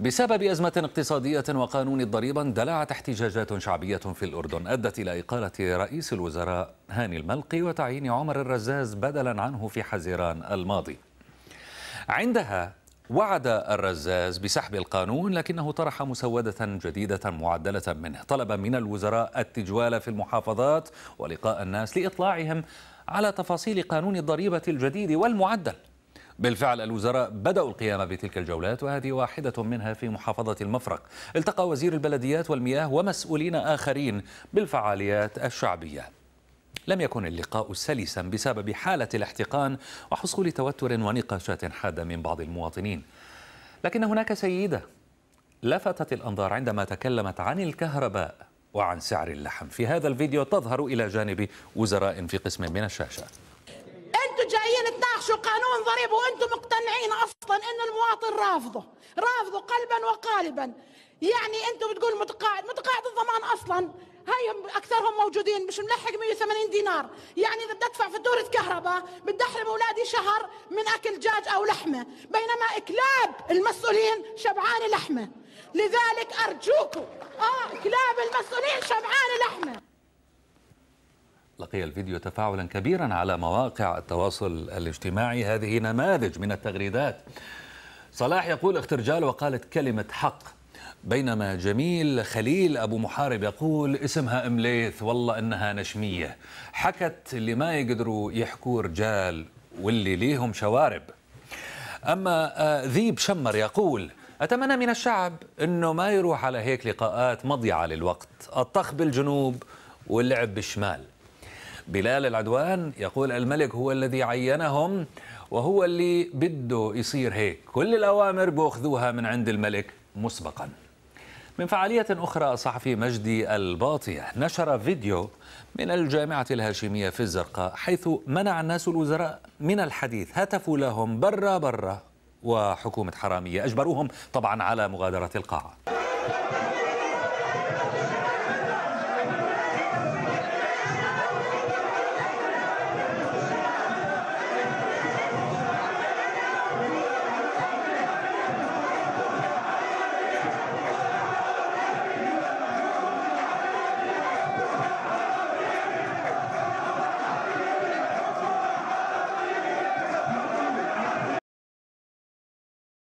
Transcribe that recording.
بسبب أزمة اقتصادية وقانون الضريبة اندلعت احتجاجات شعبية في الأردن أدت إلى إقالة رئيس الوزراء هاني الملقي وتعيين عمر الرزاز بدلا عنه في حزيران الماضي عندها وعد الرزاز بسحب القانون لكنه طرح مسودة جديدة معدلة منه طلب من الوزراء التجوال في المحافظات ولقاء الناس لإطلاعهم على تفاصيل قانون الضريبة الجديد والمعدل بالفعل الوزراء بدأوا القيام بتلك الجولات وهذه واحدة منها في محافظة المفرق التقى وزير البلديات والمياه ومسؤولين آخرين بالفعاليات الشعبية لم يكن اللقاء سلسا بسبب حالة الاحتقان وحصول توتر ونقاشات حادة من بعض المواطنين لكن هناك سيدة لفتت الأنظار عندما تكلمت عن الكهرباء وعن سعر اللحم في هذا الفيديو تظهر إلى جانب وزراء في قسم من الشاشة ناقشوا قانون ضريبه وانتم مقتنعين اصلا ان المواطن رافضه رافضه قلبا وقالبا يعني انتم بتقول متقاعد متقاعد الضمان اصلا هاي اكثرهم موجودين مش ملحق 180 دينار يعني اذا بدي ادفع فاتوره كهرباء بدي احرم اولادي شهر من اكل دجاج او لحمه بينما كلاب المسؤولين شبعانه لحمه لذلك ارجوكم اه كلاب المسؤولين شبعانه لحمه لقي الفيديو تفاعلا كبيرا على مواقع التواصل الاجتماعي هذه نماذج من التغريدات صلاح يقول اخترجال وقالت كلمة حق بينما جميل خليل أبو محارب يقول اسمها إمليث والله إنها نشمية حكت اللي ما يقدروا يحكوا رجال واللي ليهم شوارب أما آه، ذيب شمر يقول أتمنى من الشعب أنه ما يروح على هيك لقاءات مضيعة للوقت الطخ بالجنوب واللعب بالشمال بلال العدوان يقول الملك هو الذي عينهم وهو اللي بده يصير هيك كل الأوامر بأخذوها من عند الملك مسبقاً من فعالية أخرى صحفي مجدي الباطية نشر فيديو من الجامعة الهاشمية في الزرقاء حيث منع الناس الوزراء من الحديث هتفوا لهم برا برا وحكومة حرامية أجبروهم طبعا على مغادرة القاعة